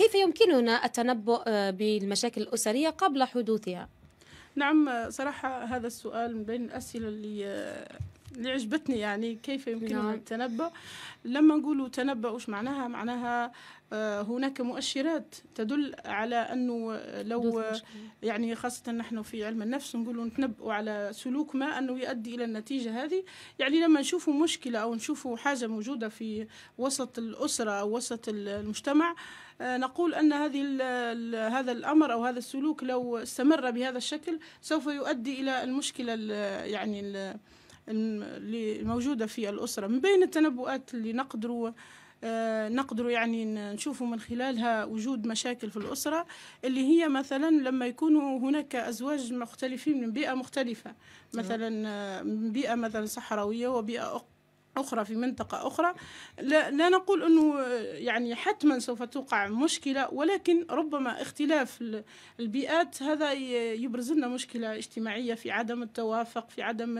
كيف يمكننا التنبؤ آه، بالمشاكل الأسرية قبل حدوثها؟ نعم آه، صراحة هذا السؤال من بين الأسئلة اللي آه، اللي عجبتني يعني كيف يمكنهم نعم. التنبؤ لما نقولوا تنبؤوا وش معناها معناها آه، هناك مؤشرات تدل على انه لو يعني خاصه نحن في علم النفس نقولوا نتنبؤ على سلوك ما انه يؤدي الى النتيجه هذه يعني لما نشوفوا مشكله او نشوفوا حاجه موجوده في وسط الاسره او وسط المجتمع آه، نقول ان هذه هذا الامر او هذا السلوك لو استمر بهذا الشكل سوف يؤدي الى المشكله يعني الموجودة في الأسرة من بين التنبؤات اللي نقدروا آه، نقدروا يعني نشوفوا من خلالها وجود مشاكل في الأسرة اللي هي مثلا لما يكون هناك أزواج مختلفين من بيئة مختلفة نعم. مثلا آه، بيئة مثلا صحراوية وبيئة أخرى في منطقة أخرى لا, لا نقول أنه يعني حتما سوف توقع مشكلة ولكن ربما اختلاف البيئات هذا يبرز لنا مشكلة اجتماعية في عدم التوافق في عدم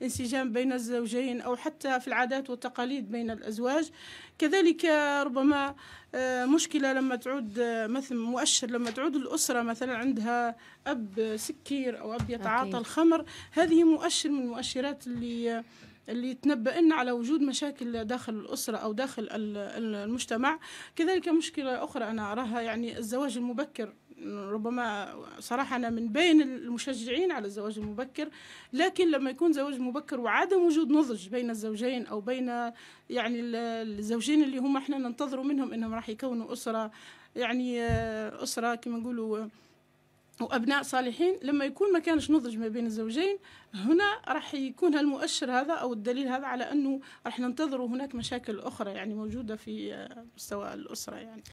الانسجام بين الزوجين أو حتى في العادات والتقاليد بين الأزواج كذلك ربما آه، مشكلة لما تعود آه، مثل مؤشر لما تعود الأسرة مثلا عندها أب سكير أو أب يتعاطى الخمر هذه مؤشر من المؤشرات اللي اللي تنبأ لنا على وجود مشاكل داخل الأسرة أو داخل المجتمع كذلك مشكلة أخرى أنا أراها يعني الزواج المبكر ربما صراحة أنا من بين المشجعين على الزواج المبكر لكن لما يكون زواج مبكر وعدم وجود نضج بين الزوجين أو بين يعني الزوجين اللي هم احنا ننتظروا منهم انهم راح يكونوا أسرة يعني آه، أسرة كما نقولوا وابناء صالحين لما يكون ما كانش نضج ما بين الزوجين هنا راح يكون هالمؤشر هذا او الدليل هذا على انه راح ننتظر هناك مشاكل اخرى يعني موجوده في آه، مستوى الاسره يعني